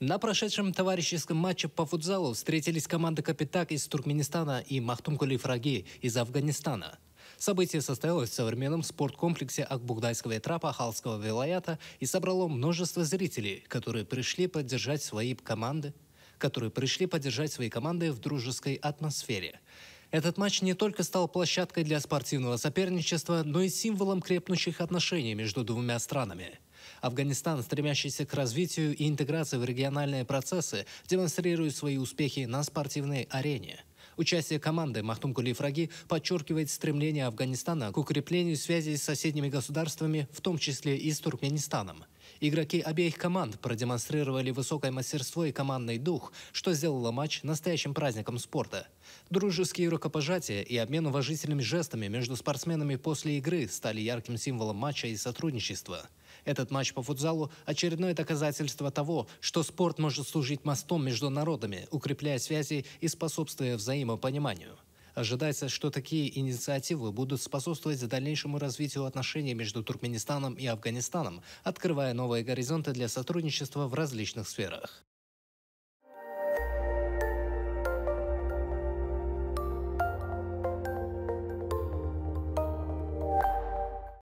На прошедшем товарищеском матче по футзалу встретились команды Капитак из Туркменистана и Махтум Фраги из Афганистана. Событие состоялось в современном спорткомплексе Акбугдайского этапа Халского Вилаята и собрало множество зрителей, которые пришли поддержать свои команды, которые пришли поддержать свои команды в дружеской атмосфере. Этот матч не только стал площадкой для спортивного соперничества, но и символом крепнущих отношений между двумя странами. Афганистан, стремящийся к развитию и интеграции в региональные процессы, демонстрирует свои успехи на спортивной арене. Участие команды Махтум Кулиев подчеркивает стремление Афганистана к укреплению связей с соседними государствами, в том числе и с Туркменистаном. Игроки обеих команд продемонстрировали высокое мастерство и командный дух, что сделало матч настоящим праздником спорта. Дружеские рукопожатия и обмен уважительными жестами между спортсменами после игры стали ярким символом матча и сотрудничества. Этот матч по футзалу – очередное доказательство того, что спорт может служить мостом между народами, укрепляя связи и способствуя взаимопониманию. Ожидается, что такие инициативы будут способствовать дальнейшему развитию отношений между Туркменистаном и Афганистаном, открывая новые горизонты для сотрудничества в различных сферах.